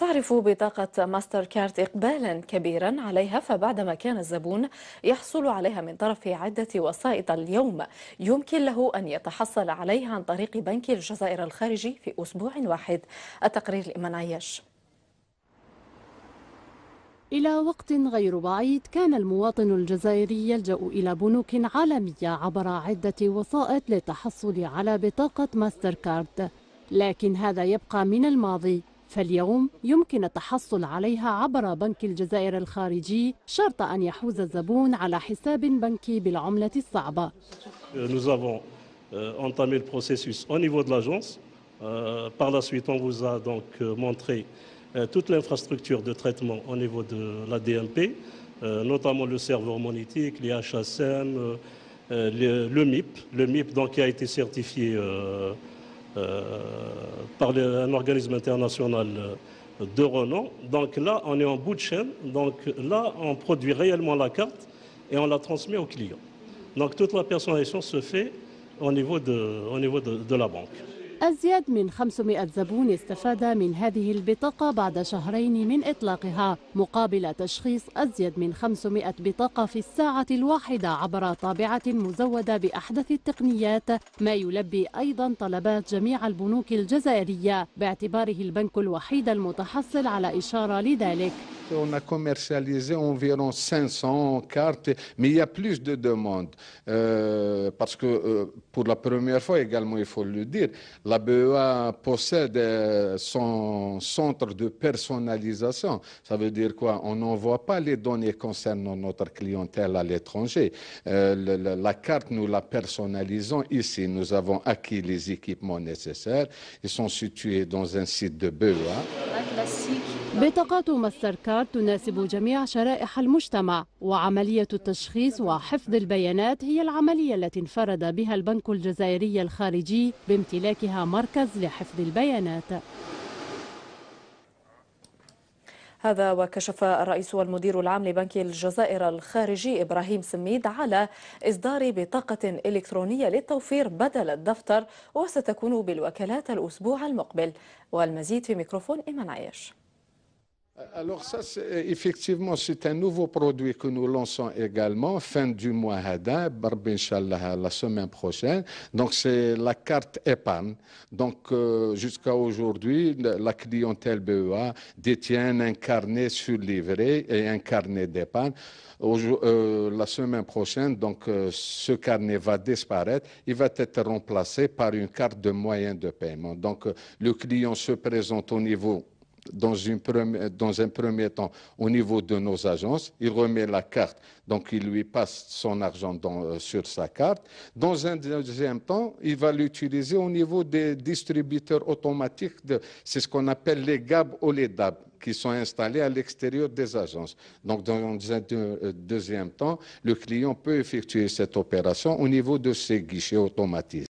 تعرف بطاقة ماستر كارت إقبالا كبيرا عليها فبعدما كان الزبون يحصل عليها من طرف عدة وسائط اليوم يمكن له أن يتحصل عليها عن طريق بنك الجزائر الخارجي في أسبوع واحد التقرير لإيمان عياش إلى وقت غير بعيد كان المواطن الجزائري يلجأ إلى بنوك عالمية عبر عدة وسائط للتحصل على بطاقة ماستر كارد لكن هذا يبقى من الماضي فاليوم يمكن التحصل عليها عبر بنك الجزائر الخارجي شرط أن يحوز الزبون على حساب بنكي بالعملة الصعبة Nous avons entamé le processus au niveau de l'agence. Par la suite, on vous a donc montré toute l'infrastructure de traitement au niveau de la DMP, notamment le serveur monétique, les HSM, le MIP, le MIP donc qui a été certifié par un organisme international euh, de renom. Donc là, on est en bout de chaîne. Donc là, on produit réellement la carte et on la transmet au client. Donc toute la personnalisation se fait au niveau au niveau de la banque. أزيد من 500 زبون استفاد من هذه البطاقة بعد شهرين من إطلاقها مقابل تشخيص أزيد من 500 بطاقة في الساعة الواحدة عبر طابعة مزودة بأحدث التقنيات ما يلبي أيضا طلبات جميع البنوك الجزائرية باعتباره البنك الوحيد المتحصل على إشارة لذلك on a commercialisé environ 500 cartes, mais il y a plus de demandes. Euh, parce que euh, pour la première fois également, il faut le dire, la BEA possède euh, son centre de personnalisation. Ça veut dire quoi On n'envoie pas les données concernant notre clientèle à l'étranger. La, la carte, nous la personnalisons ici. Nous avons acquis les équipements nécessaires. Ils sont situés dans un site de BEA. بطاقات ماستر كارد تناسب جميع شرائح المجتمع وعملية التشخيص وحفظ البيانات هي العملية التي انفرد بها البنك الجزائري الخارجي بامتلاكها مركز لحفظ البيانات هذا وكشف الرئيس والمدير العام لبنك الجزائر الخارجي إبراهيم سميد على إصدار بطاقة إلكترونية للتوفير بدل الدفتر وستكون بالوكالات الأسبوع المقبل والمزيد في ميكروفون إيمان عيش Alors ça, euh, effectivement, c'est un nouveau produit que nous lançons également, fin du mois Hada, la semaine prochaine. Donc c'est la carte Epan. Donc euh, jusqu'à aujourd'hui, la clientèle BEA détient un carnet sur et un carnet d'épargne. Euh, la semaine prochaine, donc ce carnet va disparaître. Il va être remplacé par une carte de moyen de paiement. Donc le client se présente au niveau dans, une première, dans un premier temps au niveau de nos agences. Il remet la carte, donc il lui passe son argent dans, euh, sur sa carte. Dans un deuxième temps, il va l'utiliser au niveau des distributeurs automatiques. De, c'est ce qu'on appelle les GAB ou les DAB qui sont installés à l'extérieur des agences. Donc, dans un euh, deuxième temps, le client peut effectuer cette opération au niveau de ses guichets automatisés.